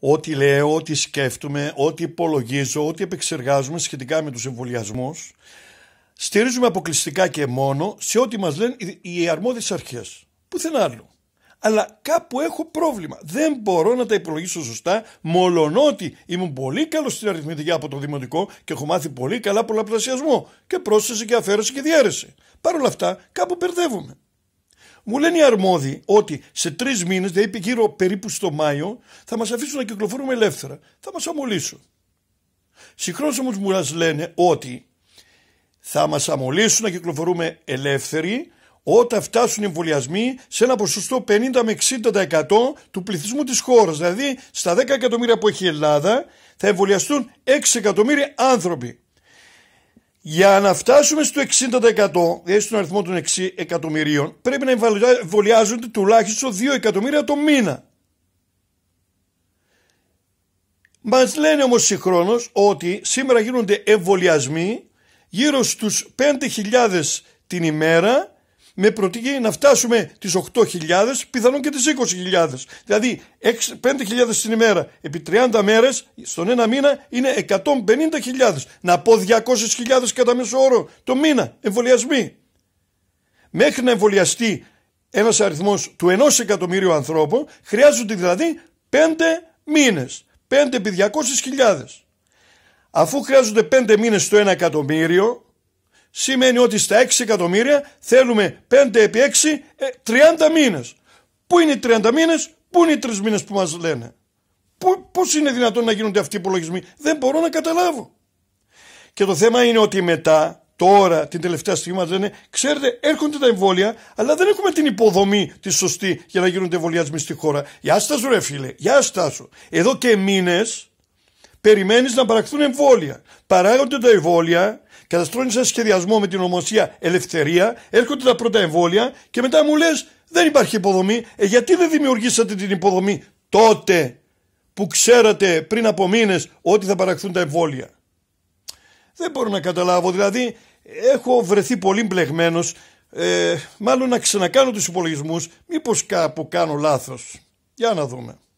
ό,τι λέω, ό,τι σκέφτομαι, ό,τι υπολογίζω, ό,τι επεξεργάζομαι σχετικά με τους εμβολιασμούς, στηρίζουμε αποκλειστικά και μόνο σε ό,τι μας λένε οι αρμόδιες αρχές. Πουθενά άλλο. Αλλά κάπου έχω πρόβλημα. Δεν μπορώ να τα υπολογίσω σωστά, μολονότι ήμουν πολύ καλός στην αριθμητική από το Δημοτικό και έχω μάθει πολύ καλά πολλαπλασιασμό και πρόσθεση και αφαίρεση και διαίρεση. Παρ' όλα αυτά, κάπου μπερδεύομαι. Μου λένε οι αρμόδιοι ότι σε τρεις μήνες, δηλαδή γύρω περίπου στο Μάιο, θα μας αφήσουν να κυκλοφορούμε ελεύθερα. Θα μας αμολύσουν. Συγχρόνως όμως μου λένε ότι θα μας αμολύσουν να κυκλοφορούμε ελεύθεροι όταν φτάσουν οι εμβολιασμοί σε ένα ποσοστό 50 με 60% του πληθυσμού της χώρας, Δηλαδή στα 10 εκατομμύρια που έχει η Ελλάδα θα εμβολιαστούν 6 εκατομμύρια άνθρωποι. Για να φτάσουμε στο 60% δηλαδή στον αριθμό των 6 εκατομμυρίων πρέπει να εμβολιάζονται τουλάχιστον 2 εκατομμύρια το μήνα. Μας λένε όμως συγχρόνως ότι σήμερα γίνονται εμβολιασμοί γύρω στους 5.000 την ημέρα με προτείνει να φτάσουμε τις 8.000, πιθανόν και τις 20.000. Δηλαδή 5.000 την ημέρα επί 30 μέρες, στον ένα μήνα είναι 150.000. Να πω 200.000 κατά μέσο όρο το μήνα εμβολιασμοί. Μέχρι να εμβολιαστεί ένας αριθμός του 1 εκατομμύριου ανθρώπων, χρειάζονται δηλαδή 5 μήνες. 5 επί 200.000. Αφού χρειάζονται 5 μήνες στο 1 εκατομμύριο, σημαίνει ότι στα 6 εκατομμύρια θέλουμε 5 επί 6, 30 μήνες. Πού είναι οι 30 μήνες, πού είναι οι 3 μήνες που μας λένε. Πώς είναι δυνατόν να γίνονται αυτοί οι υπολογισμοί, δεν μπορώ να καταλάβω. Και το θέμα είναι ότι μετά, τώρα, την τελευταία στιγμή μας λένε, ξέρετε έρχονται τα εμβόλια, αλλά δεν έχουμε την υποδομή τη σωστή για να γίνονται εμβολιασμοί στη χώρα. Γεια σα ρε φίλε, γεια σας. Εδώ και μήνες περιμένεις να παραχθούν εμβόλια. Παράγονται τα εμβόλια, καταστρώνεις ένα σχεδιασμό με την ομοσία ελευθερία, έρχονται τα πρώτα εμβόλια και μετά μου λες: Δεν υπάρχει υποδομή. Ε, γιατί δεν δημιουργήσατε την υποδομή τότε που ξέρατε πριν από μήνες ότι θα παραχθούν τα εμβόλια. Δεν μπορώ να καταλάβω. Δηλαδή, έχω βρεθεί πολύ μπλεγμένος. Ε, μάλλον να ξανακάνω τους υπολογισμούς, μήπως κάπου κάνω λάθος. Για να δούμε.